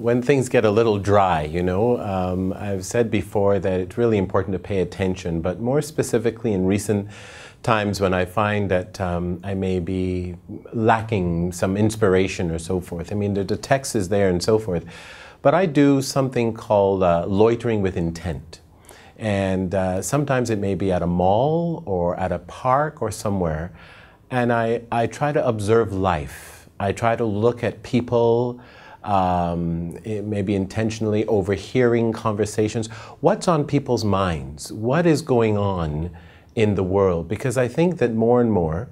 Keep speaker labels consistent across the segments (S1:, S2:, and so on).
S1: when things get a little dry, you know, um, I've said before that it's really important to pay attention, but more specifically in recent times when I find that um, I may be lacking some inspiration or so forth. I mean, the, the text is there and so forth. But I do something called uh, loitering with intent. And uh, sometimes it may be at a mall or at a park or somewhere. And I, I try to observe life. I try to look at people, um, maybe intentionally overhearing conversations. What's on people's minds? What is going on in the world? Because I think that more and more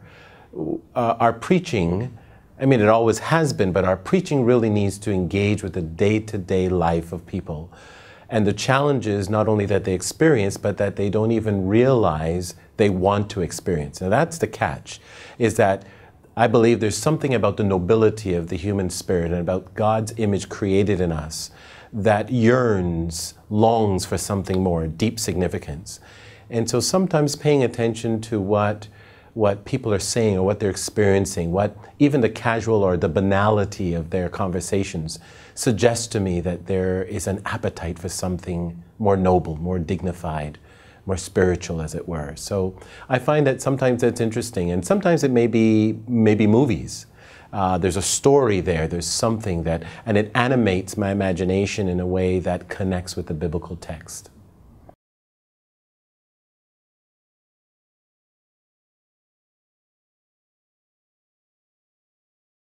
S1: uh, our preaching. I mean, it always has been, but our preaching really needs to engage with the day to day life of people and the challenges not only that they experience, but that they don't even realize they want to experience. Now, that's the catch, is that I believe there's something about the nobility of the human spirit and about God's image created in us that yearns, longs for something more, deep significance. And so sometimes paying attention to what what people are saying or what they're experiencing, what even the casual or the banality of their conversations suggests to me that there is an appetite for something more noble, more dignified, more spiritual, as it were. So I find that sometimes that's interesting, and sometimes it may be maybe movies. Uh, there's a story there. There's something that, and it animates my imagination in a way that connects with the biblical text.